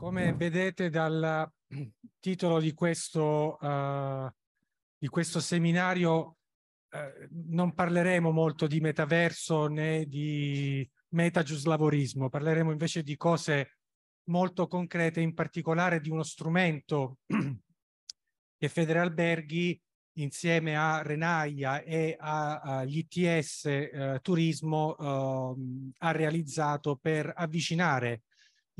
Come vedete dal titolo di questo, uh, di questo seminario, uh, non parleremo molto di metaverso né di metagiuslavorismo, parleremo invece di cose molto concrete, in particolare di uno strumento che Federalberghi insieme a Renaia e agli ITS eh, Turismo eh, ha realizzato per avvicinare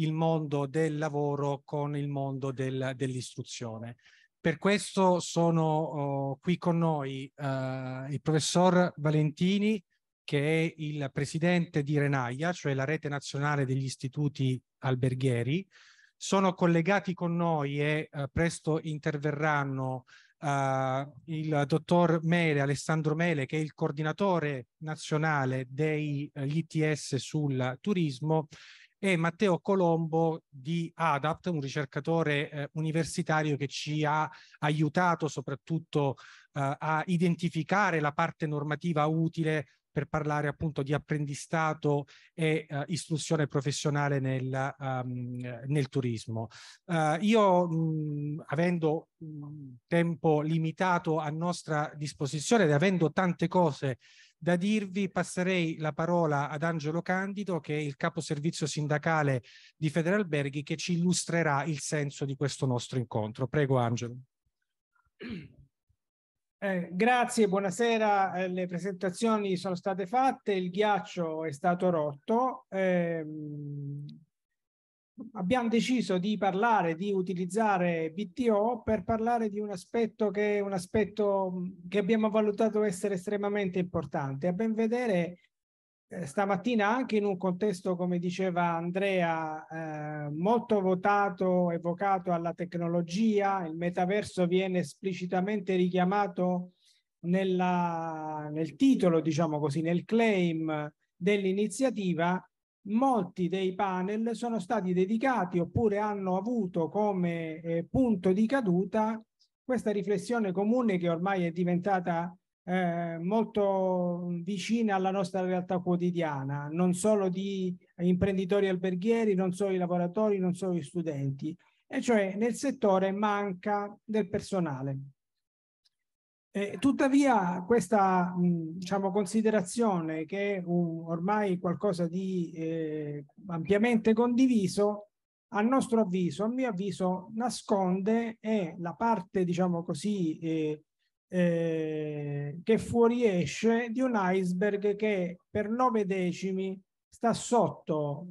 il mondo del lavoro con il mondo del, dell'istruzione. Per questo sono oh, qui con noi eh, il professor Valentini, che è il presidente di Renaia, cioè la rete nazionale degli istituti alberghieri. Sono collegati con noi e eh, presto interverranno eh, il dottor Mele, Alessandro Mele, che è il coordinatore nazionale degli eh, ITS sul turismo, e Matteo Colombo di ADAPT, un ricercatore eh, universitario che ci ha aiutato soprattutto eh, a identificare la parte normativa utile per parlare appunto di apprendistato e uh, istruzione professionale nel, um, nel turismo. Uh, io, mh, avendo mh, tempo limitato a nostra disposizione ed avendo tante cose da dirvi passerei la parola ad Angelo Candido, che è il capo servizio sindacale di Federalberghi, che ci illustrerà il senso di questo nostro incontro. Prego Angelo. Eh, grazie, buonasera. Eh, le presentazioni sono state fatte, il ghiaccio è stato rotto. Ehm abbiamo deciso di parlare, di utilizzare BTO per parlare di un aspetto che, un aspetto mm, che abbiamo valutato essere estremamente importante. A ben vedere, eh, stamattina anche in un contesto, come diceva Andrea, eh, molto votato evocato vocato alla tecnologia, il metaverso viene esplicitamente richiamato nella, nel titolo, diciamo così, nel claim dell'iniziativa, molti dei panel sono stati dedicati oppure hanno avuto come eh, punto di caduta questa riflessione comune che ormai è diventata eh, molto vicina alla nostra realtà quotidiana, non solo di imprenditori alberghieri, non solo i lavoratori, non solo gli studenti, e cioè nel settore manca del personale. Eh, tuttavia questa mh, diciamo, considerazione che è un, ormai qualcosa di eh, ampiamente condiviso, a nostro avviso, a mio avviso, nasconde è la parte, diciamo così, eh, eh, che fuoriesce di un iceberg che per nove decimi sta sotto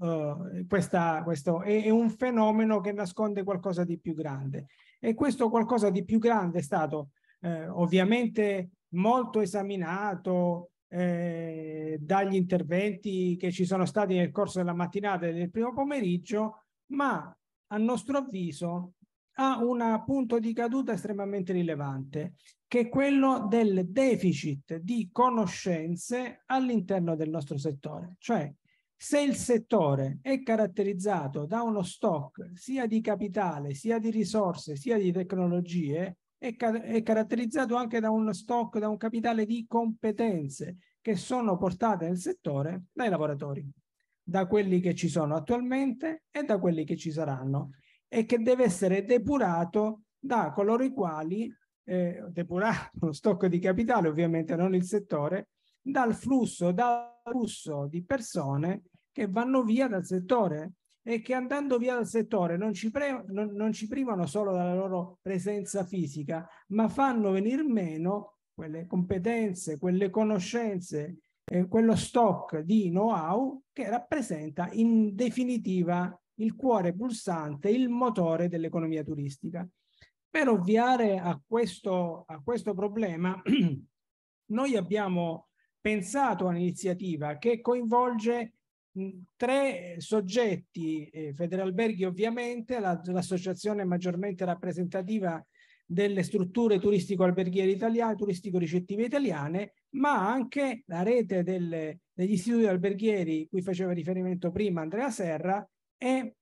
eh, questa, questo è, è, un fenomeno che nasconde qualcosa di più grande e questo qualcosa di più grande è stato eh, ovviamente molto esaminato eh, dagli interventi che ci sono stati nel corso della mattinata e del primo pomeriggio, ma a nostro avviso ha un punto di caduta estremamente rilevante, che è quello del deficit di conoscenze all'interno del nostro settore. Cioè, se il settore è caratterizzato da uno stock sia di capitale, sia di risorse, sia di tecnologie, è, car- è caratterizzato anche da uno stock, da un capitale di competenze che sono portate nel settore dai lavoratori, da quelli che ci sono attualmente e da quelli che ci saranno e che deve essere depurato da coloro i quali eh, depurato lo stock di capitale, ovviamente non il settore, dal flusso, dal flusso di persone che vanno via dal settore e che andando via dal settore non ci, pre- non, non ci privano solo della loro presenza fisica, ma fanno venir meno quelle competenze, quelle conoscenze, eh, quello stock di know-how che rappresenta in definitiva il cuore pulsante, il motore dell'economia turistica. Per ovviare a questo, a questo problema, noi abbiamo pensato a un'iniziativa che coinvolge tre soggetti, eh, Federalberghi ovviamente, la, l'associazione maggiormente rappresentativa delle strutture turistico-alberghiere italiane, turistico-ricettive italiane, ma anche la rete delle, degli istituti alberghieri cui faceva riferimento prima Andrea Serra e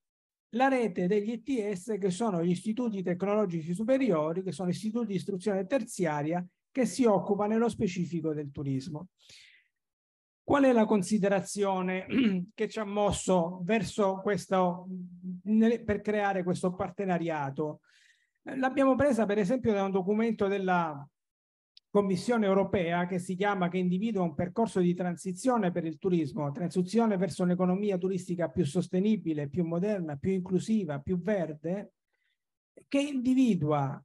la rete degli ETS che sono gli istituti tecnologici superiori, che sono istituti di istruzione terziaria che si occupa nello specifico del turismo. Qual è la considerazione che ci ha mosso verso questo, per creare questo partenariato? L'abbiamo presa per esempio da un documento della Commissione europea che si chiama, che individua un percorso di transizione per il turismo, transizione verso un'economia turistica più sostenibile, più moderna, più inclusiva, più verde, che individua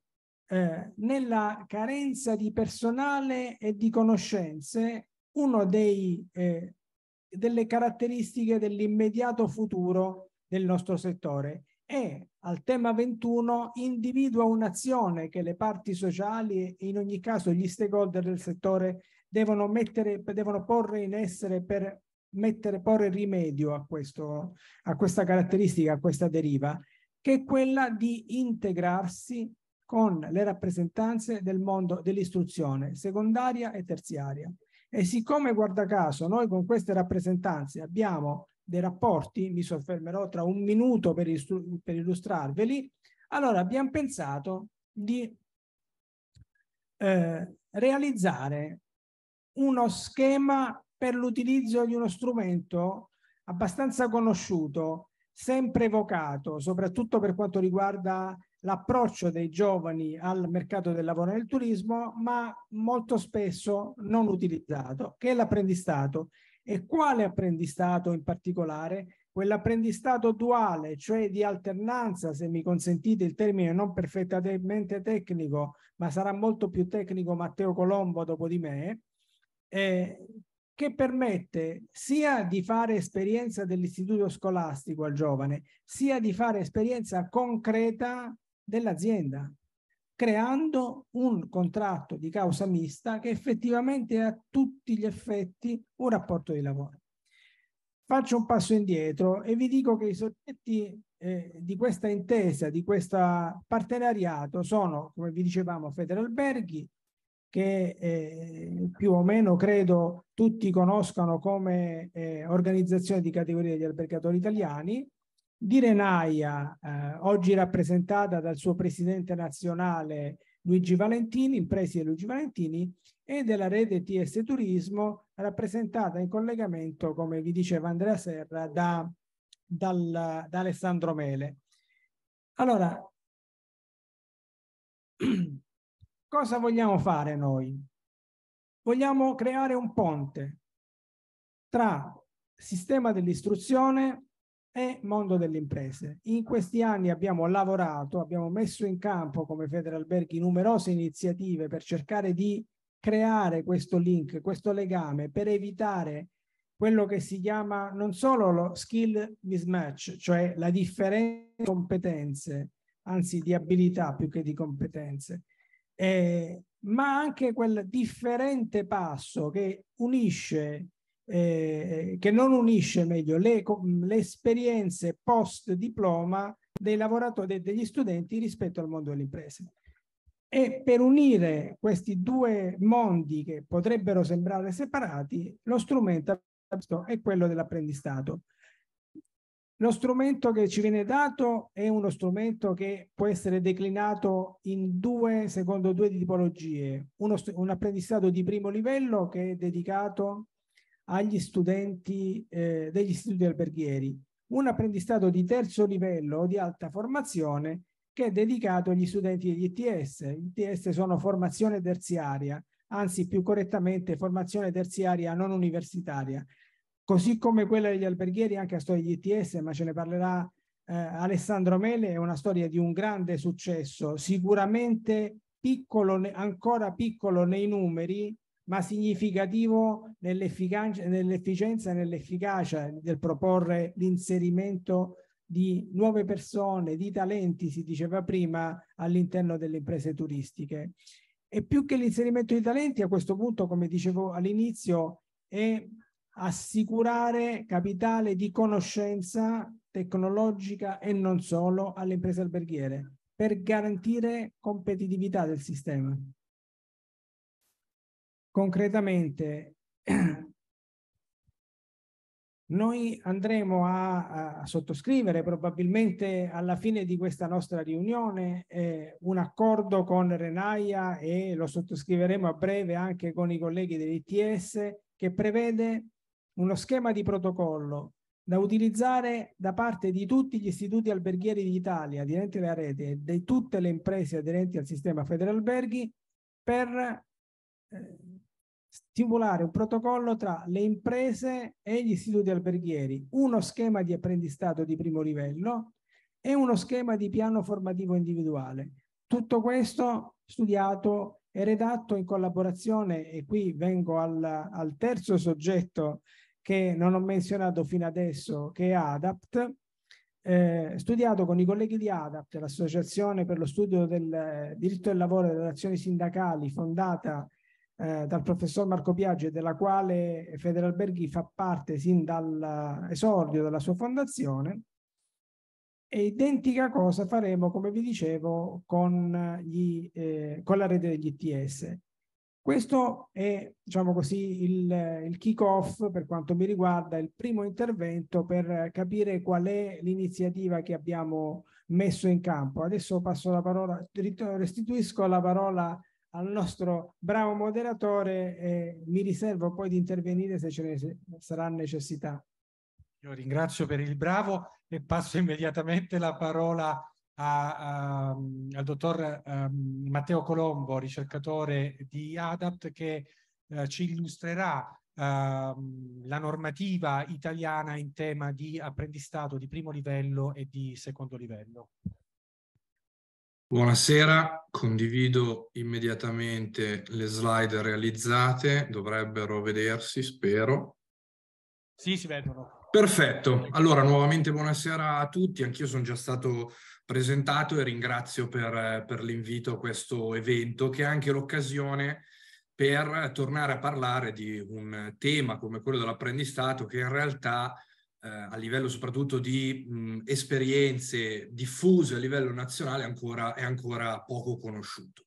eh, nella carenza di personale e di conoscenze una eh, delle caratteristiche dell'immediato futuro del nostro settore e al tema 21 individua un'azione che le parti sociali e in ogni caso gli stakeholder del settore devono, mettere, devono porre in essere per mettere, porre rimedio a, questo, a questa caratteristica, a questa deriva, che è quella di integrarsi con le rappresentanze del mondo dell'istruzione secondaria e terziaria. E siccome, guarda caso, noi con queste rappresentanze abbiamo dei rapporti, mi soffermerò tra un minuto per, per illustrarveli, allora abbiamo pensato di eh, realizzare uno schema per l'utilizzo di uno strumento abbastanza conosciuto, sempre evocato, soprattutto per quanto riguarda l'approccio dei giovani al mercato del lavoro nel turismo, ma molto spesso non utilizzato, che è l'apprendistato. E quale apprendistato in particolare? Quell'apprendistato duale, cioè di alternanza, se mi consentite il termine non perfettamente tecnico, ma sarà molto più tecnico Matteo Colombo dopo di me, eh, che permette sia di fare esperienza dell'istituto scolastico al giovane, sia di fare esperienza concreta dell'azienda, creando un contratto di causa mista che effettivamente ha tutti gli effetti un rapporto di lavoro. Faccio un passo indietro e vi dico che i soggetti eh, di questa intesa, di questo partenariato sono, come vi dicevamo, Federalberghi, che eh, più o meno credo tutti conoscano come eh, organizzazione di categoria degli albergatori italiani, di Renaia, eh, oggi rappresentata dal suo presidente nazionale Luigi Valentini, il preside Luigi Valentini, e della rete TS Turismo, rappresentata in collegamento, come vi diceva Andrea Serra, da, dal, da Alessandro Mele. Allora, cosa vogliamo fare noi? Vogliamo creare un ponte tra sistema dell'istruzione e mondo delle imprese. In questi anni abbiamo lavorato, abbiamo messo in campo come Federalberghi numerose iniziative per cercare di creare questo link, questo legame per evitare quello che si chiama non solo lo skill mismatch, cioè la differenza di competenze, anzi di abilità più che di competenze, eh, ma anche quel differente passo che unisce eh, che non unisce meglio le, le esperienze post diploma dei lavoratori e degli studenti rispetto al mondo delle imprese. E per unire questi due mondi che potrebbero sembrare separati, lo strumento è quello dell'apprendistato. Lo strumento che ci viene dato è uno strumento che può essere declinato in due, secondo due tipologie. Uno, un apprendistato di primo livello che è dedicato agli studenti eh, degli istituti alberghieri, un apprendistato di terzo livello o di alta formazione che è dedicato agli studenti degli ITS. Gli ITS sono formazione terziaria, anzi più correttamente formazione terziaria non universitaria, così come quella degli alberghieri anche a storia degli ITS, ma ce ne parlerà eh, Alessandro Mele, è una storia di un grande successo, sicuramente piccolo, ancora piccolo nei numeri, ma significativo nell'efficienza e nell'efficacia del proporre l'inserimento di nuove persone, di talenti, si diceva prima, all'interno delle imprese turistiche. E più che l'inserimento di talenti, a questo punto, come dicevo all'inizio, è assicurare capitale di conoscenza tecnologica e non solo alle imprese alberghiere per garantire competitività del sistema concretamente noi andremo a, a, sottoscrivere probabilmente alla fine di questa nostra riunione eh, un accordo con Renaia e lo sottoscriveremo a breve anche con i colleghi dell'ITS che prevede uno schema di protocollo da utilizzare da parte di tutti gli istituti alberghieri d'Italia aderenti alla rete e di tutte le imprese aderenti al sistema Federalberghi per eh, stimolare un protocollo tra le imprese e gli istituti alberghieri, uno schema di apprendistato di primo livello e uno schema di piano formativo individuale. Tutto questo studiato e redatto in collaborazione, e qui vengo al, al terzo soggetto che non ho menzionato fino adesso, che è ADAPT, eh, studiato con i colleghi di ADAPT, l'Associazione per lo studio del diritto del lavoro e delle relazioni sindacali fondata eh, dal professor Marco Piaggi, della quale Federalberghi fa parte sin dall'esordio della sua fondazione. E identica cosa faremo, come vi dicevo, con, gli, eh, con la rete degli ITS. Questo è, diciamo così, il, il kick-off per quanto mi riguarda, il primo intervento per capire qual è l'iniziativa che abbiamo messo in campo. Adesso passo la parola, restituisco la parola a al nostro bravo moderatore e mi riservo poi di intervenire se ce ne sarà necessità. Io ringrazio per il bravo e passo immediatamente la parola a, a, al dottor um, Matteo Colombo, ricercatore di ADAPT, che uh, ci illustrerà uh, la normativa italiana in tema di apprendistato di primo livello e di secondo livello. Buonasera, condivido immediatamente le slide realizzate, dovrebbero vedersi, spero. Sì, si vedono. Perfetto, allora nuovamente buonasera a tutti, anch'io sono già stato presentato e ringrazio per, per l'invito a questo evento che è anche l'occasione per tornare a parlare di un tema come quello dell'apprendistato che in realtà eh, a livello soprattutto di mh, esperienze diffuse a livello nazionale ancora, è ancora poco conosciuto.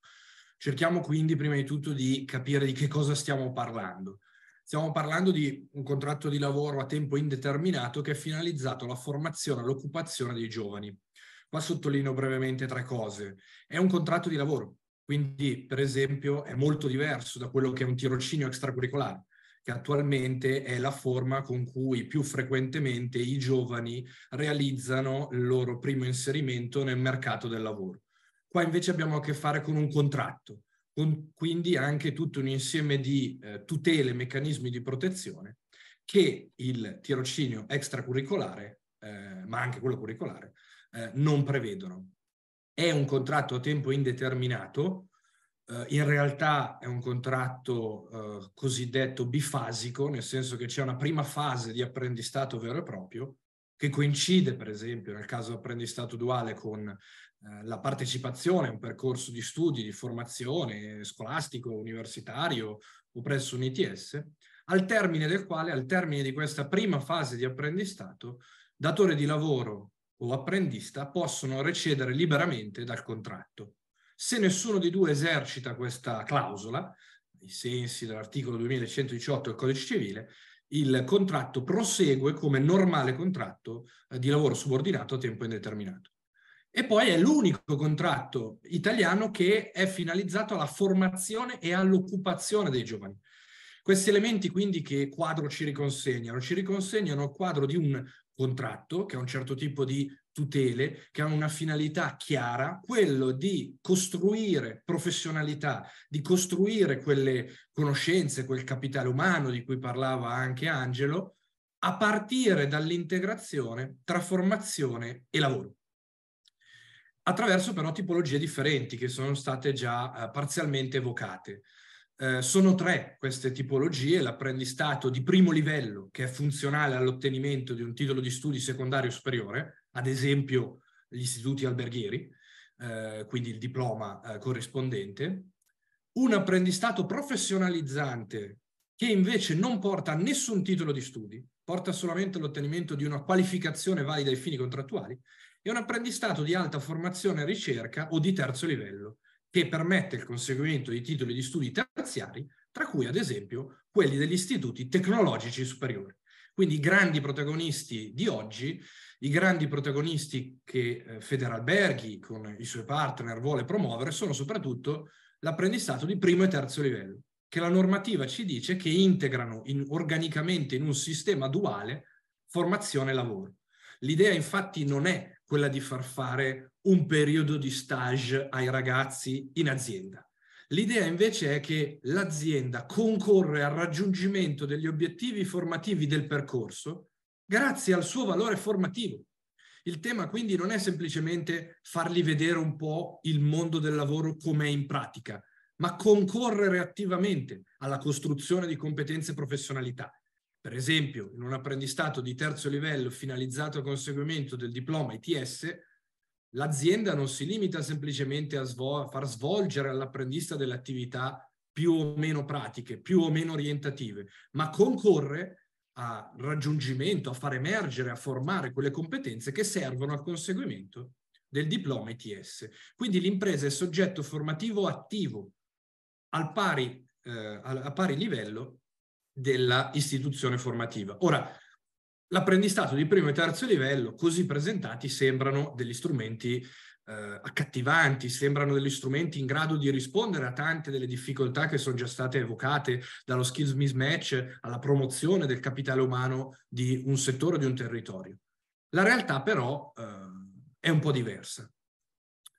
Cerchiamo quindi prima di tutto di capire di che cosa stiamo parlando. Stiamo parlando di un contratto di lavoro a tempo indeterminato che è finalizzato alla formazione e all'occupazione dei giovani. Qua sottolineo brevemente tre cose. È un contratto di lavoro, quindi per esempio è molto diverso da quello che è un tirocinio extracurricolare che attualmente è la forma con cui più frequentemente i giovani realizzano il loro primo inserimento nel mercato del lavoro. Qua invece abbiamo a che fare con un contratto, con quindi anche tutto un insieme di eh, tutele e meccanismi di protezione che il tirocinio extracurricolare, eh, ma anche quello curricolare, eh, non prevedono. È un contratto a tempo indeterminato, eh, in realtà è un contratto eh, cosiddetto bifasico, nel senso che c'è una prima fase di apprendistato vero e proprio, che coincide per esempio nel caso apprendistato duale con eh, la partecipazione a un percorso di studi, di formazione scolastico, universitario o presso un ITS, al termine del quale, al termine di questa prima fase di apprendistato, datore di lavoro o apprendista possono recedere liberamente dal contratto. Se nessuno di due esercita questa clausola, ai sensi dell'articolo 2118 del Codice Civile, il contratto prosegue come normale contratto eh, di lavoro subordinato a tempo indeterminato. E poi è l'unico contratto italiano che è finalizzato alla formazione e all'occupazione dei giovani. Questi elementi quindi che quadro ci riconsegnano? Ci riconsegnano il quadro di un contratto che è un certo tipo di tutele che hanno una finalità chiara, quello di costruire professionalità, di costruire quelle conoscenze, quel capitale umano di cui parlava anche Angelo, a partire dall'integrazione tra formazione e lavoro attraverso però tipologie differenti che sono state già eh, parzialmente evocate. Eh, sono tre queste tipologie, l'apprendistato di primo livello, che è funzionale all'ottenimento di un titolo di studi secondario superiore, ad esempio gli istituti alberghieri, eh, quindi il diploma eh, corrispondente, un apprendistato professionalizzante che invece non porta a nessun titolo di studi, porta solamente all'ottenimento di una qualificazione valida ai fini contrattuali, e un apprendistato di alta formazione e ricerca o di terzo livello, che permette il conseguimento di titoli di studi terziari, tra cui ad esempio quelli degli istituti tecnologici superiori. Quindi i grandi protagonisti di oggi, i grandi protagonisti che eh, Federalberghi con i suoi partner vuole promuovere sono soprattutto l'apprendistato di primo e terzo livello, che la normativa ci dice che integrano in, organicamente in un sistema duale formazione e lavoro. L'idea infatti non è quella di far fare un periodo di stage ai ragazzi in azienda. L'idea invece è che l'azienda concorre al raggiungimento degli obiettivi formativi del percorso grazie al suo valore formativo. Il tema quindi non è semplicemente fargli vedere un po' il mondo del lavoro com'è in pratica, ma concorrere attivamente alla costruzione di competenze e professionalità. Per esempio, in un apprendistato di terzo livello finalizzato al conseguimento del diploma ITS, l'azienda non si limita semplicemente a svol- far svolgere all'apprendista delle attività più o meno pratiche, più o meno orientative, ma concorre a raggiungimento, a far emergere, a formare quelle competenze che servono al conseguimento del diploma ITS. Quindi l'impresa è soggetto formativo attivo al pari, eh, a pari livello dell'istituzione formativa. Ora, l'apprendistato di primo e terzo livello, così presentati, sembrano degli strumenti eh, accattivanti, sembrano degli strumenti in grado di rispondere a tante delle difficoltà che sono già state evocate dallo skills mismatch alla promozione del capitale umano di un settore o di un territorio. La realtà però eh, è un po' diversa.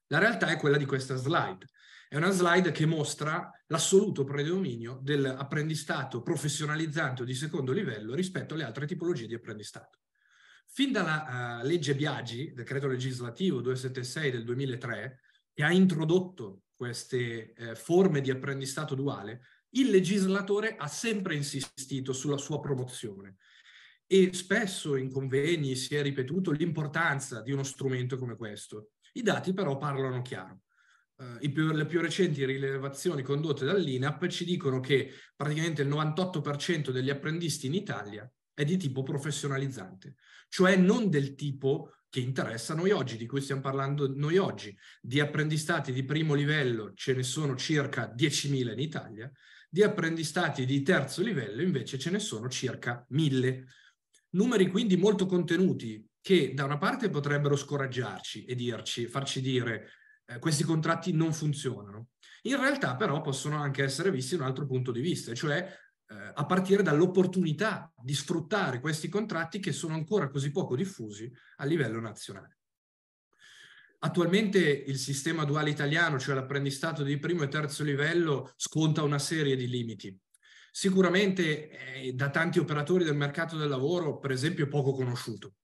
La realtà è quella di questa slide. È una slide che mostra l'assoluto predominio dell'apprendistato professionalizzante o di secondo livello rispetto alle altre tipologie di apprendistato. Fin dalla uh, legge Biagi, decreto legislativo 276 del 2003, che ha introdotto queste eh, forme di apprendistato duale, il legislatore ha sempre insistito sulla sua promozione e spesso in convegni si è ripetuto l'importanza di uno strumento come questo. I dati però parlano chiaro. Eh, più, le più recenti rilevazioni condotte dall'INAP ci dicono che praticamente il 98% degli apprendisti in Italia è di tipo professionalizzante, cioè non del tipo che interessa noi oggi, di cui stiamo parlando noi oggi. Di apprendistati di primo livello ce ne sono circa 10.000 in Italia, di apprendistati di terzo livello invece ce ne sono circa 1.000. Numeri quindi molto contenuti che da una parte potrebbero scoraggiarci e dirci, farci dire eh, questi contratti non funzionano. In realtà però possono anche essere visti da un altro punto di vista, cioè eh, a partire dall'opportunità di sfruttare questi contratti che sono ancora così poco diffusi a livello nazionale. Attualmente il sistema duale italiano, cioè l'apprendistato di primo e terzo livello, sconta una serie di limiti. Sicuramente eh, da tanti operatori del mercato del lavoro, per esempio, poco conosciuto.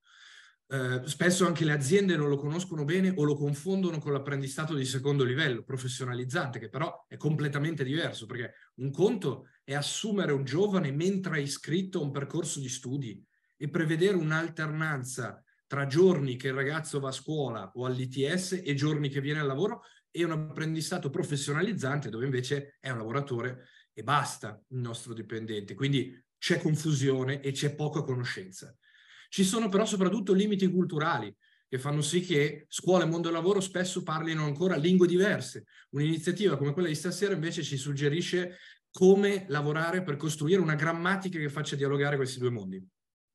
Eh, spesso anche le aziende non lo conoscono bene o lo confondono con l'apprendistato di secondo livello, professionalizzante, che però è completamente diverso, perché un conto è assumere un giovane mentre è iscritto a un percorso di studi e prevedere un'alternanza tra giorni che il ragazzo va a scuola o all'ITS e giorni che viene al lavoro e un apprendistato professionalizzante dove invece è un lavoratore e basta il nostro dipendente. Quindi c'è confusione e c'è poca conoscenza. Ci sono però soprattutto limiti culturali che fanno sì che scuola e mondo del lavoro spesso parlino ancora lingue diverse. Un'iniziativa come quella di stasera invece ci suggerisce come lavorare per costruire una grammatica che faccia dialogare questi due mondi.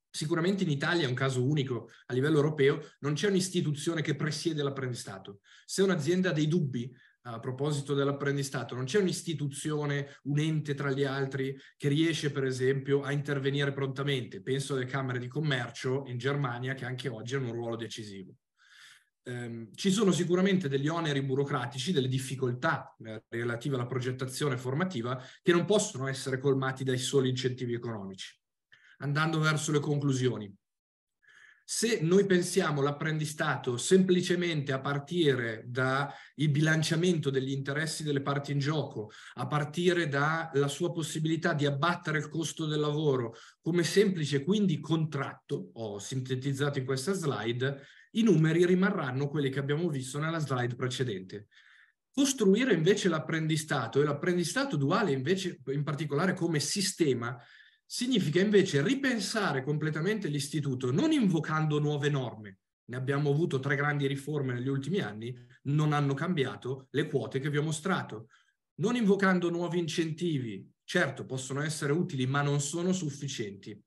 Sicuramente in Italia è un caso unico a livello europeo, non c'è un'istituzione che presiede l'apprendistato. Se un'azienda ha dei dubbi a proposito dell'apprendistato, non c'è un'istituzione, un ente tra gli altri che riesce per esempio a intervenire prontamente. Penso alle Camere di Commercio in Germania che anche oggi hanno un ruolo decisivo. Eh, ci sono sicuramente degli oneri burocratici, delle difficoltà eh, relative alla progettazione formativa che non possono essere colmati dai soli incentivi economici. Andando verso le conclusioni, se noi pensiamo l'apprendistato semplicemente a partire dal bilanciamento degli interessi delle parti in gioco, a partire dalla sua possibilità di abbattere il costo del lavoro come semplice quindi contratto, ho sintetizzato in questa slide, i numeri rimarranno quelli che abbiamo visto nella slide precedente. Costruire invece l'apprendistato e l'apprendistato duale invece in particolare come sistema significa invece ripensare completamente l'istituto, non invocando nuove norme. Ne abbiamo avuto tre grandi riforme negli ultimi anni, non hanno cambiato le quote che vi ho mostrato. Non invocando nuovi incentivi, certo possono essere utili, ma non sono sufficienti.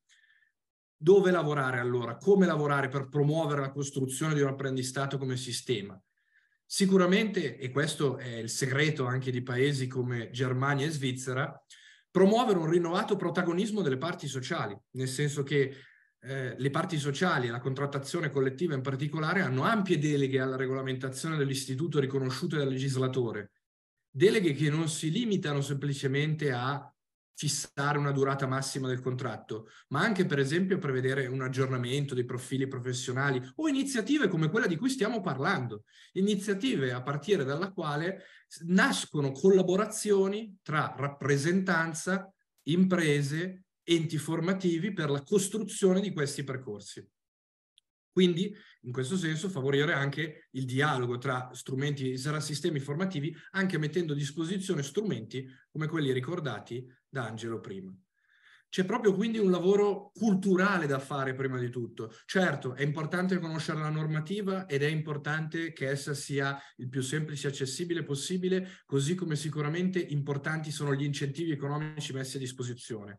Dove lavorare allora? Come lavorare per promuovere la costruzione di un apprendistato come sistema? Sicuramente, e questo è il segreto anche di paesi come Germania e Svizzera, promuovere un rinnovato protagonismo delle parti sociali, nel senso che eh, le parti sociali e la contrattazione collettiva in particolare hanno ampie deleghe alla regolamentazione dell'istituto riconosciute dal legislatore, deleghe che non si limitano semplicemente a fissare una durata massima del contratto, ma anche per esempio prevedere un aggiornamento dei profili professionali o iniziative come quella di cui stiamo parlando, iniziative a partire dalla quale nascono collaborazioni tra rappresentanza, imprese, enti formativi per la costruzione di questi percorsi. Quindi, in questo senso, favorire anche il dialogo tra strumenti, tra sistemi formativi, anche mettendo a disposizione strumenti come quelli ricordati da Angelo prima. C'è proprio quindi un lavoro culturale da fare prima di tutto. Certo, è importante conoscere la normativa ed è importante che essa sia il più semplice e accessibile possibile, così come sicuramente importanti sono gli incentivi economici messi a disposizione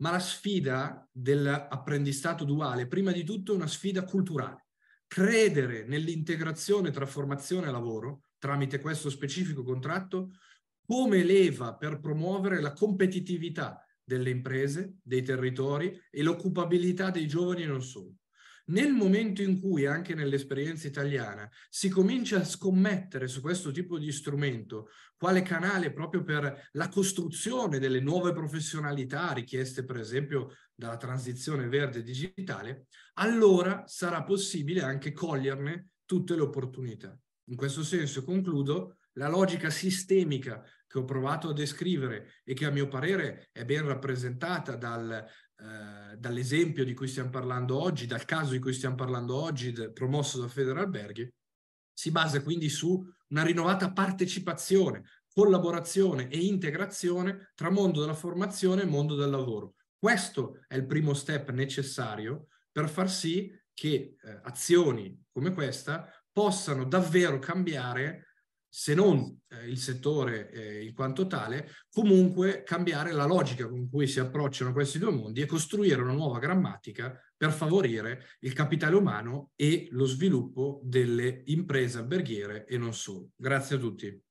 ma la sfida dell'apprendistato duale, prima di tutto, è una sfida culturale. Credere nell'integrazione tra formazione e lavoro, tramite questo specifico contratto, come leva per promuovere la competitività delle imprese, dei territori e l'occupabilità dei giovani e non solo. Nel momento in cui anche nell'esperienza italiana si comincia a scommettere su questo tipo di strumento, quale canale proprio per la costruzione delle nuove professionalità richieste per esempio dalla transizione verde digitale, allora sarà possibile anche coglierne tutte le opportunità. In questo senso concludo, la logica sistemica che ho provato a descrivere e che a mio parere è ben rappresentata dal, eh, dall'esempio di cui stiamo parlando oggi, dal caso di cui stiamo parlando oggi, de, promosso da Federalberghi, si basa quindi su una rinnovata partecipazione, collaborazione e integrazione tra mondo della formazione e mondo del lavoro. Questo è il primo step necessario per far sì che eh, azioni come questa possano davvero cambiare se non eh, il settore eh, in quanto tale, comunque cambiare la logica con cui si approcciano questi due mondi e costruire una nuova grammatica per favorire il capitale umano e lo sviluppo delle imprese alberghiere e non solo. Grazie a tutti.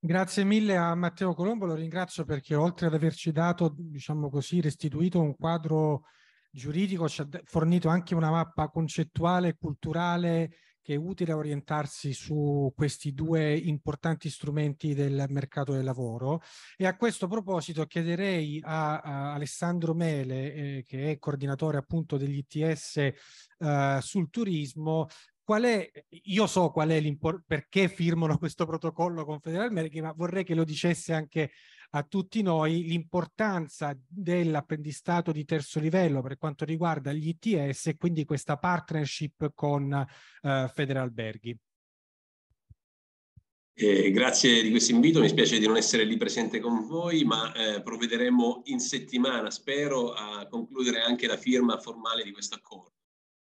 Grazie mille a Matteo Colombo, lo ringrazio perché oltre ad averci dato, diciamo così, restituito un quadro giuridico, ci ha fornito anche una mappa concettuale, e culturale, che è utile orientarsi su questi due importanti strumenti del mercato del lavoro e a questo proposito chiederei a, a Alessandro Mele, eh, che è coordinatore appunto degli ITS eh, sul turismo, qual è, io so qual è l'importanza, perché firmano questo protocollo con Federal Federalmerchi, ma vorrei che lo dicesse anche a tutti noi l'importanza dell'apprendistato di terzo livello per quanto riguarda gli ITS e quindi questa partnership con eh, Federalberghi. Eh, grazie di questo invito, mi spiace di non essere lì presente con voi, ma eh, provvederemo in settimana, spero, a concludere anche la firma formale di questo accordo.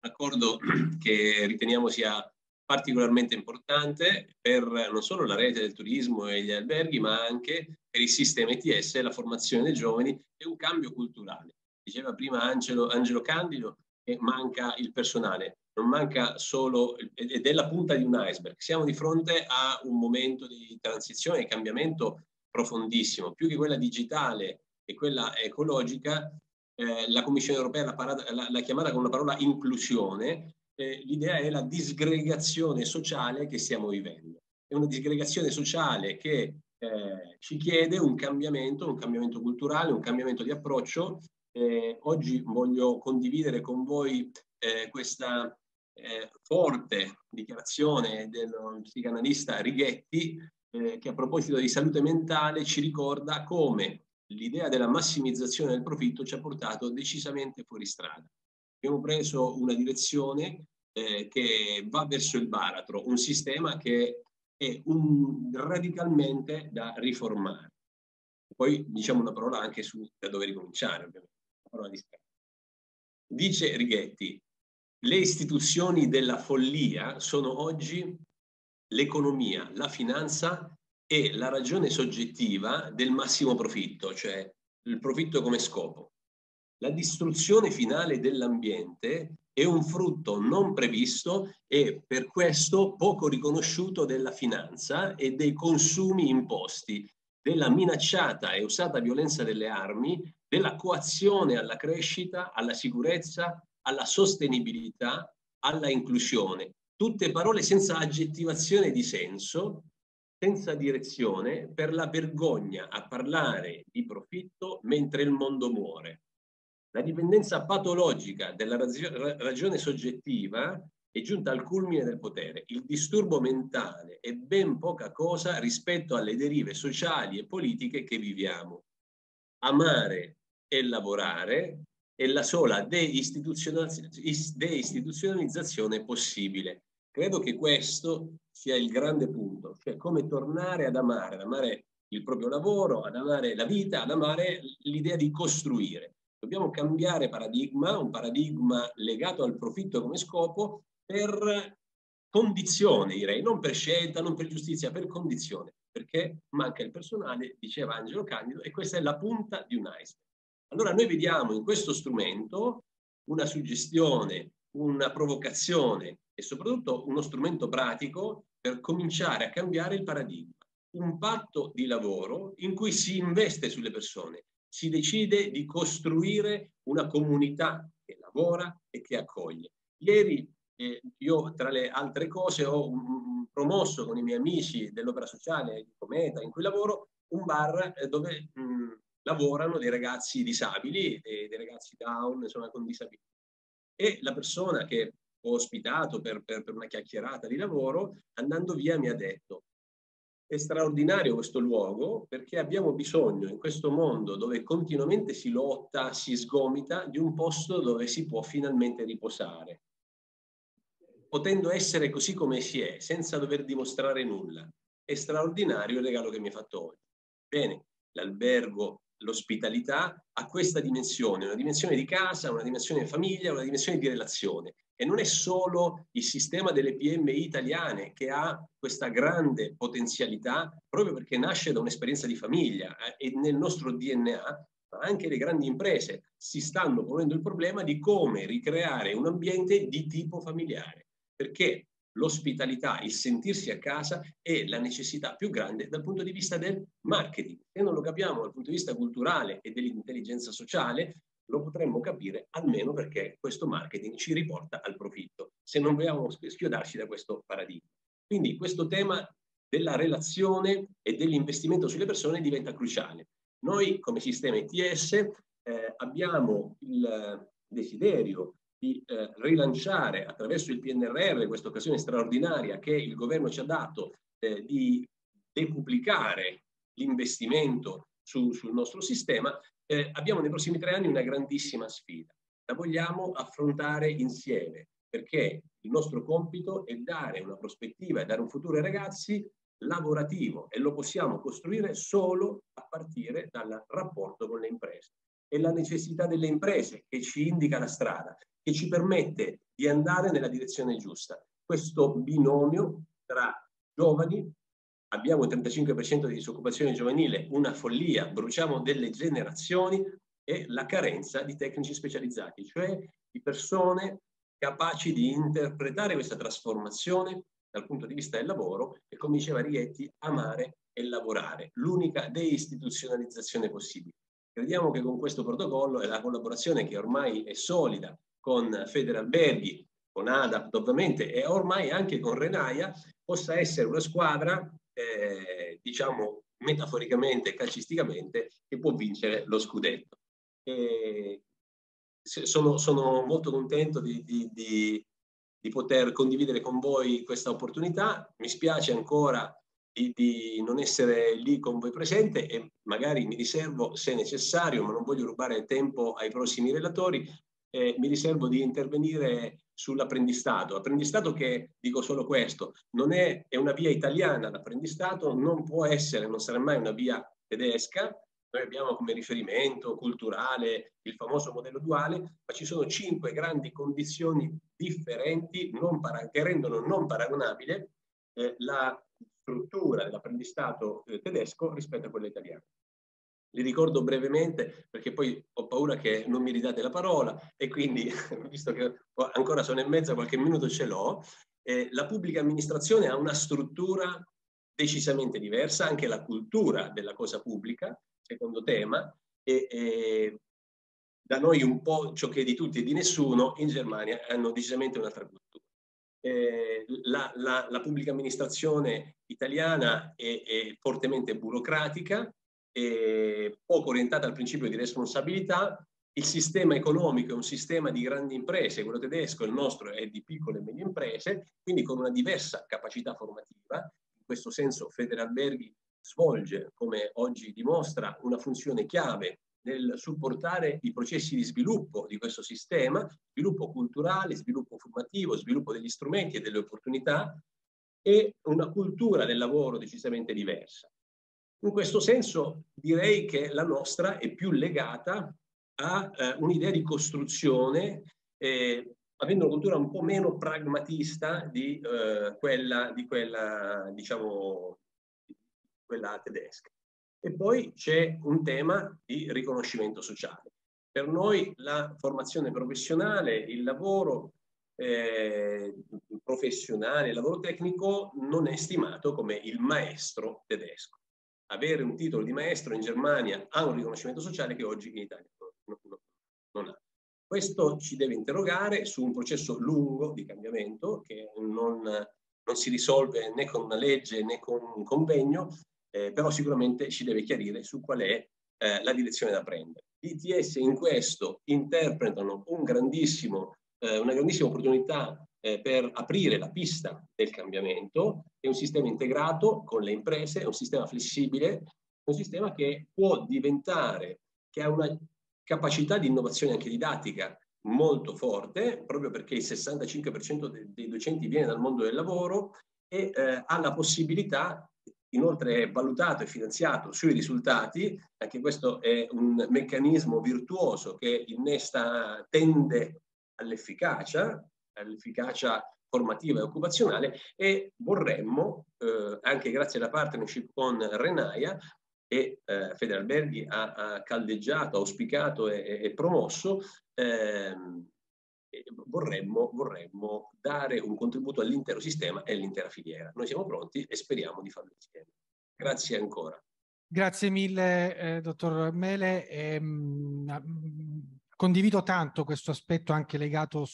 Un accordo che riteniamo sia particolarmente importante per non solo la rete del turismo e gli alberghi, ma anche per il sistema ETS, la formazione dei giovani e un cambio culturale. Diceva prima Angelo, Angelo Candido che manca il personale, non manca solo, ed è la punta di un iceberg. Siamo di fronte a un momento di transizione, e cambiamento profondissimo, più che quella digitale e quella ecologica, eh, la Commissione europea l'ha, chiamata con una parola inclusione, eh, l'idea è la disgregazione sociale che stiamo vivendo. È una disgregazione sociale che eh, ci chiede un cambiamento, un cambiamento culturale, un cambiamento di approccio. Eh, oggi voglio condividere con voi eh, questa eh, forte dichiarazione del psicanalista Righetti eh, che a proposito di salute mentale ci ricorda come l'idea della massimizzazione del profitto ci ha portato decisamente fuori strada abbiamo preso una direzione eh, che va verso il baratro, un sistema che è un, radicalmente da riformare. Poi diciamo una parola anche su da dove ricominciare, ovviamente. Dice Righetti, le istituzioni della follia sono oggi l'economia, la finanza e la ragione soggettiva del massimo profitto, cioè il profitto come scopo. La distruzione finale dell'ambiente è un frutto non previsto e per questo poco riconosciuto della finanza e dei consumi imposti, della minacciata e usata violenza delle armi, della coazione alla crescita, alla sicurezza, alla sostenibilità, alla inclusione. Tutte parole senza aggettivazione di senso, senza direzione, per la vergogna a parlare di profitto mentre il mondo muore. La dipendenza patologica della ragione soggettiva è giunta al culmine del potere. Il disturbo mentale è ben poca cosa rispetto alle derive sociali e politiche che viviamo. Amare e lavorare è la sola deistituzionalizzazione possibile. Credo che questo sia il grande punto, cioè come tornare ad amare, ad amare il proprio lavoro, ad amare la vita, ad amare l'idea di costruire. Dobbiamo cambiare paradigma, un paradigma legato al profitto come scopo, per condizione, direi, non per scelta, non per giustizia, per condizione, perché manca il personale, diceva Angelo Candido, e questa è la punta di un iceberg. Allora noi vediamo in questo strumento una suggestione, una provocazione e soprattutto uno strumento pratico per cominciare a cambiare il paradigma. Un patto di lavoro in cui si investe sulle persone, si decide di costruire una comunità che lavora e che accoglie. Ieri eh, io tra le altre cose ho um, promosso con i miei amici dell'opera sociale di Cometa in cui lavoro un bar eh, dove mh, mm, lavorano dei ragazzi disabili, dei, dei, ragazzi down, insomma con disabilità. E la persona che ho ospitato per, per, per una chiacchierata di lavoro andando via mi ha detto è straordinario questo luogo perché abbiamo bisogno in questo mondo dove continuamente si lotta, si sgomita, di un posto dove si può finalmente riposare, potendo essere così come si è, senza dover dimostrare nulla. È straordinario il regalo che mi hai fatto oggi. Bene, l'albergo, l'ospitalità ha questa dimensione, una dimensione di casa, una dimensione di famiglia, una dimensione di relazione. E non è solo il sistema delle PMI italiane che ha questa grande potenzialità proprio perché nasce da un'esperienza di famiglia eh, e nel nostro DNA, ma anche le grandi imprese si stanno ponendo il problema di come ricreare un ambiente di tipo familiare, perché l'ospitalità, il sentirsi a casa è la necessità più grande dal punto di vista del marketing. Se non lo capiamo dal punto di vista culturale e dell'intelligenza sociale, lo potremmo capire almeno perché questo marketing ci riporta al profitto, se non vogliamo schiodarci da questo paradigma. Quindi questo tema della relazione e dell'investimento sulle persone diventa cruciale. Noi come sistema ITS eh, abbiamo il desiderio di eh, rilanciare attraverso il PNRR questa occasione straordinaria che il governo ci ha dato eh, di depuplicare l'investimento su, sul nostro sistema, eh, abbiamo nei prossimi tre anni una grandissima sfida. La vogliamo affrontare insieme perché il nostro compito è dare una prospettiva e dare un futuro ai ragazzi lavorativo e lo possiamo costruire solo a partire dal rapporto con le imprese. È la necessità delle imprese che ci indica la strada, che ci permette di andare nella direzione giusta. Questo binomio tra giovani abbiamo il 35% di disoccupazione giovanile, una follia, bruciamo delle generazioni e la carenza di tecnici specializzati, cioè di persone capaci di interpretare questa trasformazione dal punto di vista del lavoro e, come diceva Righetti, amare e lavorare, l'unica deistituzionalizzazione possibile. Crediamo che con questo protocollo e la collaborazione che ormai è solida con Federalberghi, con ADAP ovviamente e ormai anche con Renaia, possa essere una squadra eh, diciamo metaforicamente, e calcisticamente, che può vincere lo scudetto. E sono, sono molto contento di, di, di, di, poter condividere con voi questa opportunità. Mi spiace ancora di, non essere lì con voi presente e magari mi riservo, se necessario, ma non voglio rubare tempo ai prossimi relatori, eh, mi riservo di intervenire sull'apprendistato. Apprendistato che, dico solo questo, non è, è una via italiana l'apprendistato, non può essere, non sarà mai una via tedesca. Noi abbiamo come riferimento culturale il famoso modello duale, ma ci sono cinque grandi condizioni differenti non para- che rendono non paragonabile eh, la struttura dell'apprendistato eh, tedesco rispetto a quella italiana. Li ricordo brevemente perché poi ho paura che non mi ridate la parola e quindi, visto che ancora sono in mezzo, qualche minuto ce l'ho, eh, la pubblica amministrazione ha una struttura decisamente diversa, anche la cultura della cosa pubblica, secondo tema, e, e da noi un po' ciò che è di tutti e di nessuno, in Germania hanno decisamente un'altra cultura. Eh, la, la, la, pubblica amministrazione italiana è, è fortemente burocratica, eh, poco orientata al principio di responsabilità. Il sistema economico è un sistema di grandi imprese, quello tedesco, il nostro è di piccole e medie imprese, quindi con una diversa capacità formativa. In questo senso Federalberghi svolge, come oggi dimostra, una funzione chiave nel supportare i processi di sviluppo di questo sistema, sviluppo culturale, sviluppo formativo, sviluppo degli strumenti e delle opportunità e una cultura del lavoro decisamente diversa. In questo senso direi che la nostra è più legata a eh, un'idea di costruzione, eh, avendo una cultura un po' meno pragmatista di eh, quella, di quella, diciamo, quella tedesca. E poi c'è un tema di riconoscimento sociale. Per noi la formazione professionale, il lavoro eh, professionale, il lavoro tecnico non è stimato come il maestro tedesco avere un titolo di maestro in Germania ha un riconoscimento sociale che oggi in Italia non ha. Questo ci deve interrogare su un processo lungo di cambiamento che non, non si risolve né con una legge né con un convegno, eh, però sicuramente ci deve chiarire su qual è eh, la direzione da prendere. Gli ITS in questo interpretano un grandissimo, eh, una grandissima opportunità eh, per aprire la pista del cambiamento, è un sistema integrato con le imprese, è un sistema flessibile, un sistema che può diventare, che ha una capacità di innovazione anche didattica molto forte, proprio perché il 65% dei, dei docenti viene dal mondo del lavoro e eh, ha la possibilità, inoltre è valutato e finanziato sui risultati, anche questo è un meccanismo virtuoso che innesta, tende all'efficacia, all'efficacia formativa e occupazionale e vorremmo, eh, anche grazie alla partnership con Renaia, e eh, Federalberghi ha, ha, caldeggiato, auspicato e, e promosso, ehm, vorremmo, vorremmo dare un contributo all'intero sistema e all'intera filiera. Noi siamo pronti e speriamo di farlo insieme. Grazie ancora. Grazie mille, eh, dottor Mele. Ehm, condivido tanto questo aspetto anche legato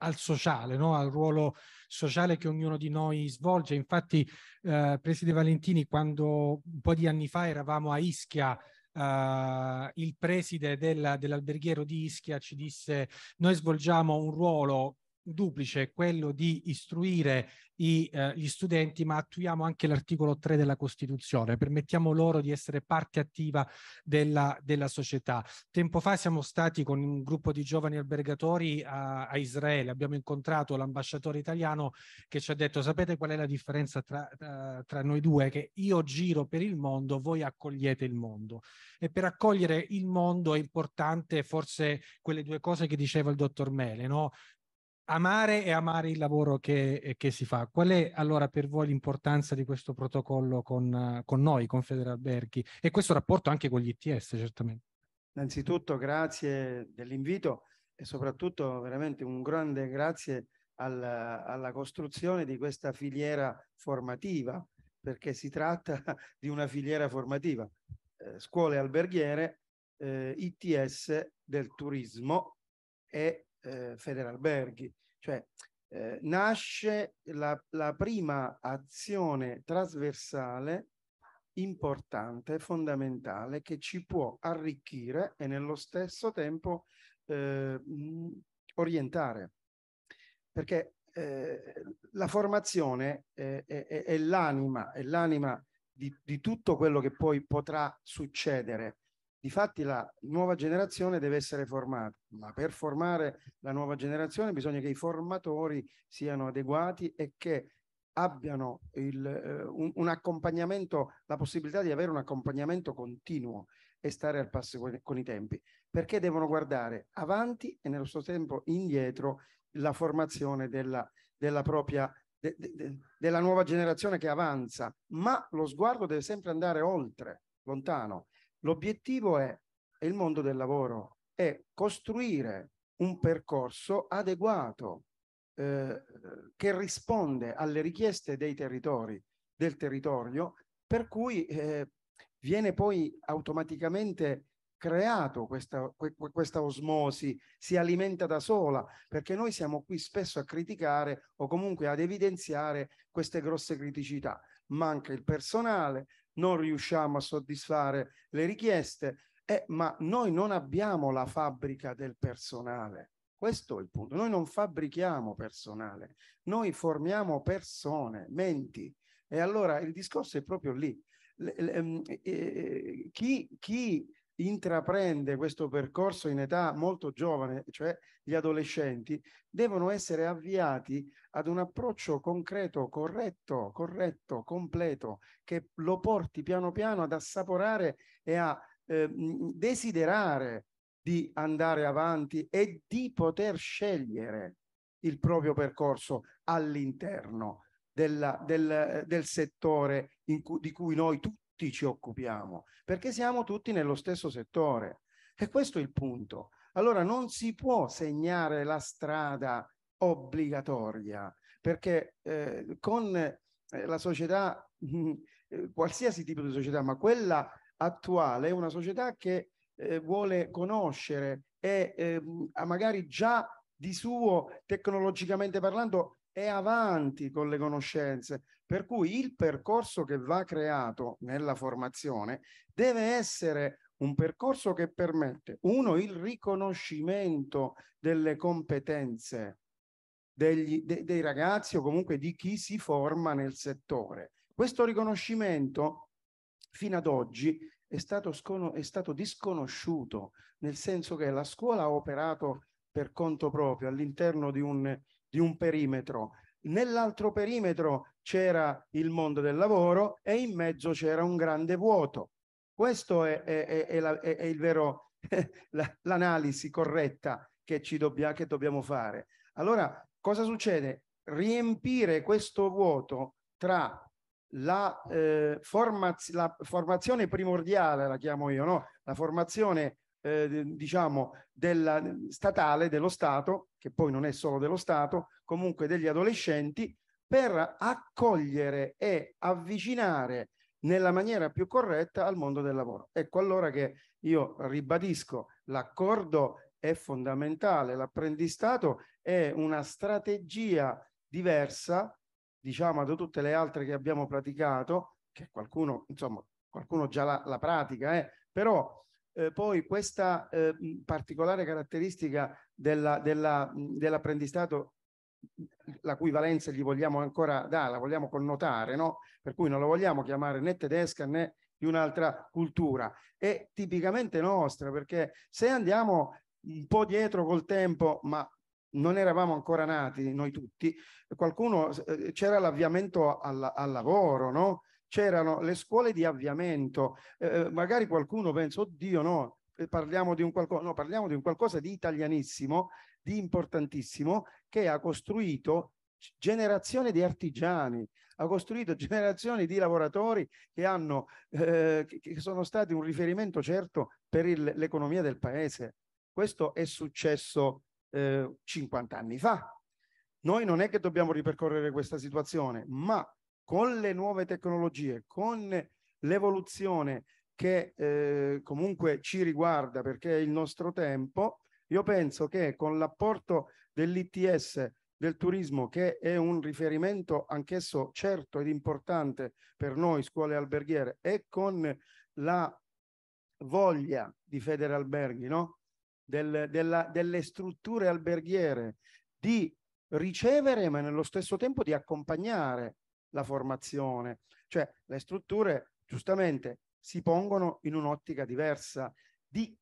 al sociale, no? al ruolo sociale che ognuno di noi svolge. Infatti, eh, Preside Valentini, quando un po' di anni fa eravamo a Ischia, Uh, il preside della, dell'alberghiero di Ischia ci disse noi svolgiamo un ruolo duplice, quello di istruire i, eh, gli studenti, ma attuiamo anche l'articolo 3 della Costituzione, permettiamo loro di essere parte attiva della, della società. Tempo fa siamo stati con un gruppo di giovani albergatori a, a Israele, abbiamo incontrato l'ambasciatore italiano che ci ha detto sapete qual è la differenza tra, tra, tra noi due? Che io giro per il mondo, voi accogliete il mondo. E per accogliere il mondo è importante forse quelle due cose che diceva il dottor Mele, no? amare e amare il lavoro che, eh, che, si fa. Qual è allora per voi l'importanza di questo protocollo con, con noi, con Federalberghi, e questo rapporto anche con gli ITS, certamente? Innanzitutto grazie dell'invito e soprattutto veramente un grande grazie alla, alla costruzione di questa filiera formativa, perché si tratta di una filiera formativa. Eh, scuole alberghiere, eh, ITS del turismo e eh, Federalberghi, cioè eh, nasce la, la prima azione trasversale importante, fondamentale, che ci può arricchire e nello stesso tempo eh, mm, orientare. Perché eh, la formazione è, è, è l'anima, è l'anima di, di, tutto quello che poi potrà succedere Difatti la nuova generazione deve essere formata, ma per formare la nuova generazione bisogna che i formatori siano adeguati e che abbiano il, eh, un, un, accompagnamento, la possibilità di avere un accompagnamento continuo e stare al passo con, con i tempi, perché devono guardare avanti e nello stesso tempo indietro la formazione della, della propria de, de, de, della nuova generazione che avanza, ma lo sguardo deve sempre andare oltre, lontano, L'obiettivo è, il mondo del lavoro, è costruire un percorso adeguato eh, che risponde alle richieste dei territori, del territorio, per cui eh, viene poi automaticamente creato questa, questa, osmosi, si alimenta da sola, perché noi siamo qui spesso a criticare o comunque ad evidenziare queste grosse criticità. Manca il personale, non riusciamo a soddisfare le richieste, eh, ma noi non abbiamo la fabbrica del personale. Questo è il punto. Noi non fabbrichiamo personale, noi formiamo persone, menti. E allora il discorso è proprio lì. Le, le, eh, chi, chi intraprende questo percorso in età molto giovane, cioè gli adolescenti, devono essere avviati ad un approccio concreto, corretto, corretto, completo, che lo porti piano piano ad assaporare e a eh, desiderare di andare avanti e di poter scegliere il proprio percorso all'interno del, del, settore cui, di cui noi tutti tutti ci occupiamo, perché siamo tutti nello stesso settore. E questo è il punto. Allora non si può segnare la strada obbligatoria, perché eh, con eh, la società, eh, qualsiasi tipo di società, ma quella attuale è una società che eh, vuole conoscere e ehm, magari già di suo tecnologicamente parlando è avanti con le conoscenze, per cui il percorso che va creato nella formazione deve essere un percorso che permette, uno, il riconoscimento delle competenze degli, de, dei ragazzi o comunque di chi si forma nel settore. Questo riconoscimento fino ad oggi è stato, è stato disconosciuto, nel senso che la scuola ha operato per conto proprio all'interno di un, di un perimetro. Nell'altro perimetro c'era il mondo del lavoro e in mezzo c'era un grande vuoto. Questo è, è, è, la, è il vero, l'analisi corretta che, ci dobbia, che dobbiamo fare. Allora, cosa succede? Riempire questo vuoto tra la, eh, formaz la formazione primordiale, la chiamo io, no? la formazione eh, diciamo, della, statale, dello Stato, che poi non è solo dello Stato, comunque degli adolescenti, per accogliere e avvicinare nella maniera più corretta al mondo del lavoro. Ecco allora che io ribadisco, l'accordo è fondamentale, l'apprendistato è una strategia diversa, diciamo, da tutte le altre che abbiamo praticato, che qualcuno, insomma, qualcuno già la, la pratica, eh, però eh, poi questa eh, particolare caratteristica della, della, dell'apprendistato la cui valenza gli vogliamo ancora dare, la vogliamo connotare, no? per cui non la vogliamo chiamare né tedesca né di un'altra cultura, è tipicamente nostra perché se andiamo un po' dietro col tempo, ma non eravamo ancora nati noi tutti, qualcuno eh, c'era l'avviamento al, al lavoro, no? c'erano le scuole di avviamento, eh, eh magari qualcuno pensa, oddio no, eh, parliamo di un qualcosa, no, parliamo di un qualcosa di italianissimo, di importantissimo, che ha costruito generazioni di artigiani, ha costruito generazioni di lavoratori che, hanno, eh, che sono stati un riferimento certo per il, l'economia del paese. Questo è successo eh, 50 anni fa. Noi non è che dobbiamo ripercorrere questa situazione, ma con le nuove tecnologie, con l'evoluzione che eh, comunque ci riguarda perché è il nostro tempo, io penso che con l'apporto dell'ITS del turismo, che è un riferimento anch'esso certo ed importante per noi scuole alberghiere, e con la voglia di Federalberghi, no? Del, della, delle strutture alberghiere di ricevere, ma nello stesso tempo di accompagnare la formazione. Cioè le strutture giustamente si pongono in un'ottica diversa di,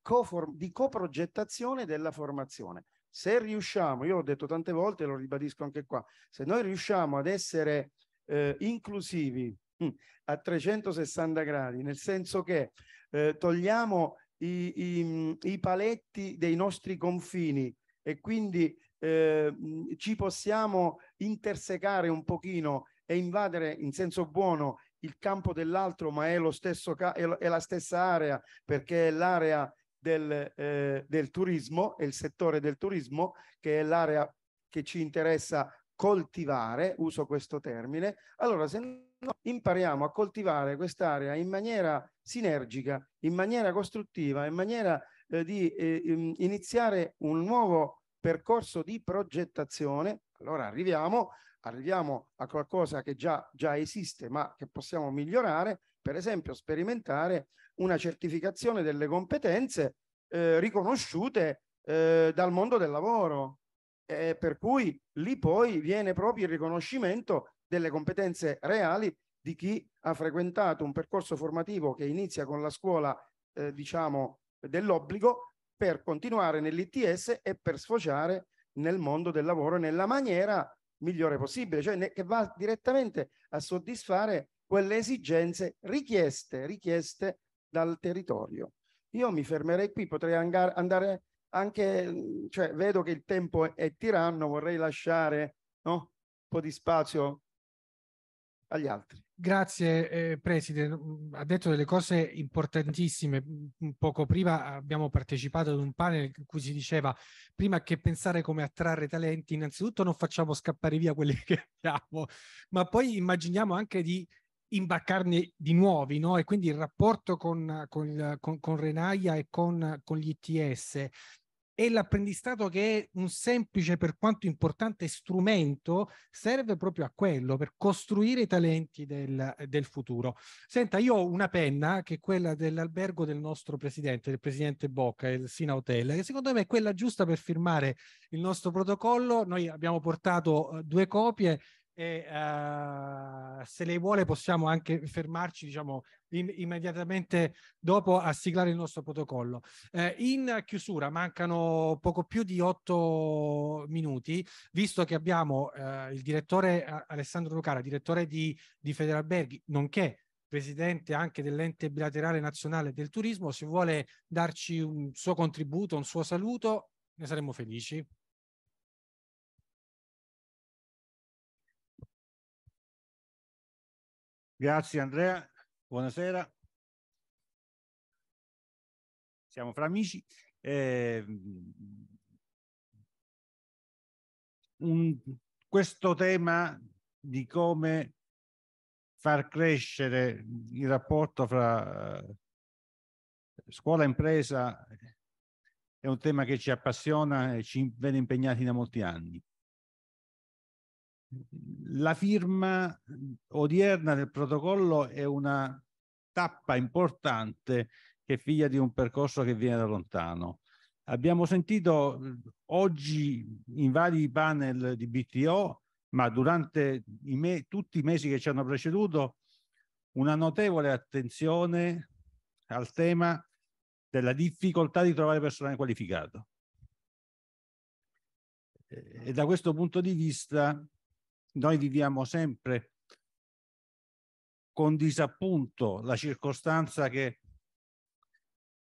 di coprogettazione della formazione. Se riusciamo, io l'ho detto tante volte, lo ribadisco anche qua, se noi riusciamo ad essere eh, inclusivi mm, a 360 gradi, nel senso che eh, togliamo i, i, mm, i, paletti dei nostri confini e quindi eh, mm, ci possiamo intersecare un pochino è invadere in senso buono il campo dell'altro, ma è, stesso, è, la stessa area perché è l'area del, eh, del turismo, è il settore del turismo che è l'area che ci interessa coltivare, uso questo termine, allora se no impariamo a coltivare quest'area in maniera sinergica, in maniera costruttiva, in maniera eh, di eh, iniziare un nuovo percorso di progettazione, allora arriviamo arriviamo a qualcosa che già, già esiste ma che possiamo migliorare, per esempio sperimentare una certificazione delle competenze eh, riconosciute eh, dal mondo del lavoro, eh, per cui lì poi viene proprio il riconoscimento delle competenze reali di chi ha frequentato un percorso formativo che inizia con la scuola, eh, diciamo, dell'obbligo per continuare nell'ITS e per sfociare nel mondo del lavoro nella maniera migliore possibile, cioè ne, che va direttamente a soddisfare quelle esigenze richieste, richieste dal territorio. Io mi fermerei qui, potrei andare anche, cioè vedo che il tempo è tiranno, vorrei lasciare no? un po' di spazio agli altri. Grazie eh, Presidente, mm, ha detto delle cose importantissime. Mm, mm, poco prima abbiamo partecipato ad un panel in cui si diceva prima che pensare come attrarre talenti, innanzitutto non facciamo scappare via quelli che abbiamo, ma poi immaginiamo anche di imbaccarne di nuovi, no? E quindi il rapporto con, con, con, con Renaia e con, con gli ITS e l'apprendistato che è un semplice per quanto importante strumento serve proprio a quello, per costruire i talenti del, del futuro. Senta, io ho una penna che è quella dell'albergo del nostro presidente, del presidente Bocca, il Sina Hotel, che secondo me è quella giusta per firmare il nostro protocollo. Noi abbiamo portato eh, due copie, e uh, se lei vuole possiamo anche fermarci diciamo in, immediatamente dopo a siglare il nostro protocollo eh, in chiusura mancano poco più di otto minuti visto che abbiamo eh, il direttore eh, Alessandro Lucara direttore di, di Federalberghi nonché presidente anche dell'ente bilaterale nazionale del turismo se vuole darci un suo contributo un suo saluto ne saremmo felici Grazie Andrea, buonasera. Siamo fra amici. Eh, un, questo tema di come far crescere il rapporto fra eh, scuola e impresa è un tema che ci appassiona e ci viene impegnati da molti anni la firma odierna del protocollo è una tappa importante che è figlia di un percorso che viene da lontano. Abbiamo sentito eh, oggi in vari panel di BTO, ma durante i tutti i mesi che ci hanno preceduto, una notevole attenzione al tema della difficoltà di trovare personale qualificato. E da questo punto di vista noi viviamo sempre con disappunto la circostanza che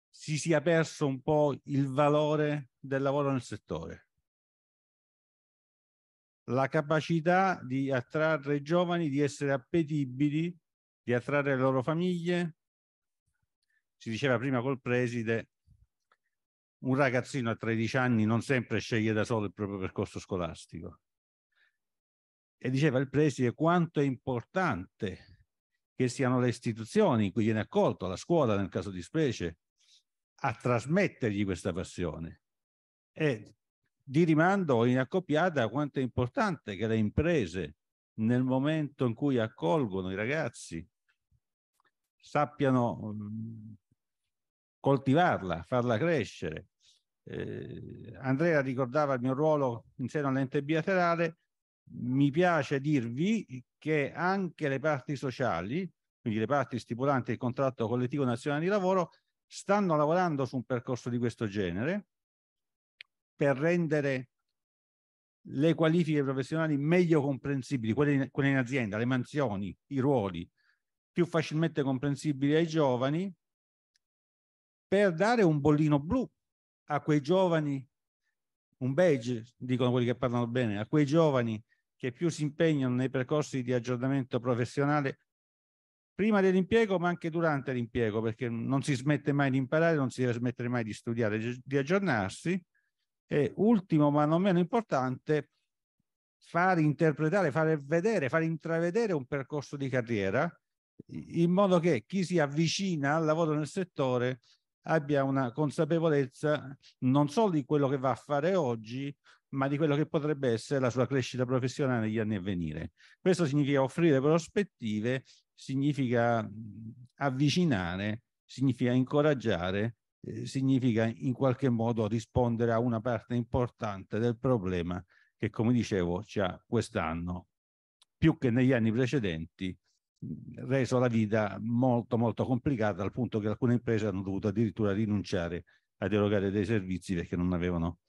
si sia perso un po' il valore del lavoro nel settore. La capacità di attrarre i giovani, di essere appetibili, di attrarre le loro famiglie. Si diceva prima col preside, un ragazzino a 13 anni non sempre sceglie da solo il proprio percorso scolastico e diceva il preside quanto è importante che siano le istituzioni in cui viene accolto, la scuola nel caso di specie, a trasmettergli questa passione. E di rimando in accoppiata quanto è importante che le imprese nel momento in cui accolgono i ragazzi sappiano coltivarla, farla crescere. Eh, Andrea ricordava il mio ruolo in seno all'ente bilaterale, mi piace dirvi che anche le parti sociali, quindi le parti stipulanti il contratto collettivo nazionale di lavoro, stanno lavorando su un percorso di questo genere per rendere le qualifiche professionali meglio comprensibili, quelle in, quelle in azienda, le mansioni, i ruoli, più facilmente comprensibili ai giovani, per dare un bollino blu a quei giovani, un badge, dicono quelli che parlano bene, a quei giovani che più si impegnano nei percorsi di aggiornamento professionale prima dell'impiego ma anche durante l'impiego perché non si smette mai di imparare, non si deve smettere mai di studiare, di aggiornarsi e ultimo ma non meno importante far interpretare, fare vedere, far intravedere un percorso di carriera in modo che chi si avvicina al lavoro nel settore abbia una consapevolezza non solo di quello che va a fare oggi, ma di quello che potrebbe essere la sua crescita professionale negli anni a venire. Questo significa offrire prospettive, significa avvicinare, significa incoraggiare, eh, significa in qualche modo rispondere a una parte importante del problema che, come dicevo, ci ha quest'anno, più che negli anni precedenti, reso la vita molto molto complicata al punto che alcune imprese hanno dovuto addirittura rinunciare ad erogare dei servizi perché non avevano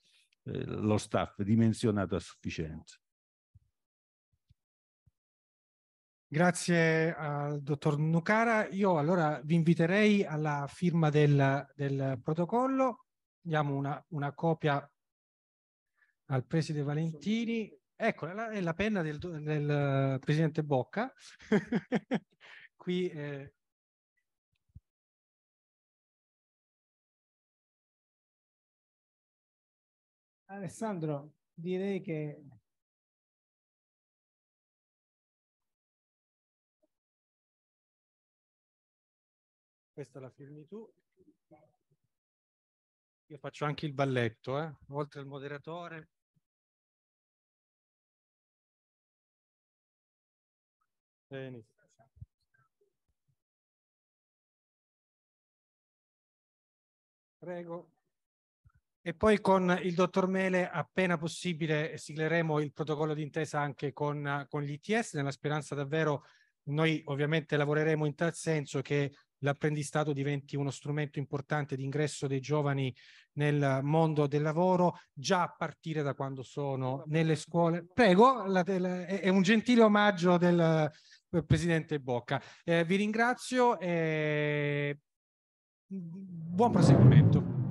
eh, lo staff dimensionato a sufficienza. Grazie al dottor Nucara. Io allora vi inviterei alla firma del, del protocollo. Diamo una, una, copia al preside Valentini. Ecco, è la, è la penna del, del, eh, presidente Bocca. Qui eh, Alessandro, direi che questa la firmi tu. Io faccio anche il balletto, eh? oltre al moderatore. Benissimo. Prego. E poi con il dottor Mele, appena possibile, sigleremo il protocollo d'intesa anche con, con l'ITS, nella speranza davvero, noi ovviamente lavoreremo in tal senso che l'apprendistato diventi uno strumento importante di ingresso dei giovani nel mondo del lavoro già a partire da quando sono nelle scuole. Prego, la, la, è un gentile omaggio del eh, Presidente Bocca. Eh, vi ringrazio e mm, buon proseguimento.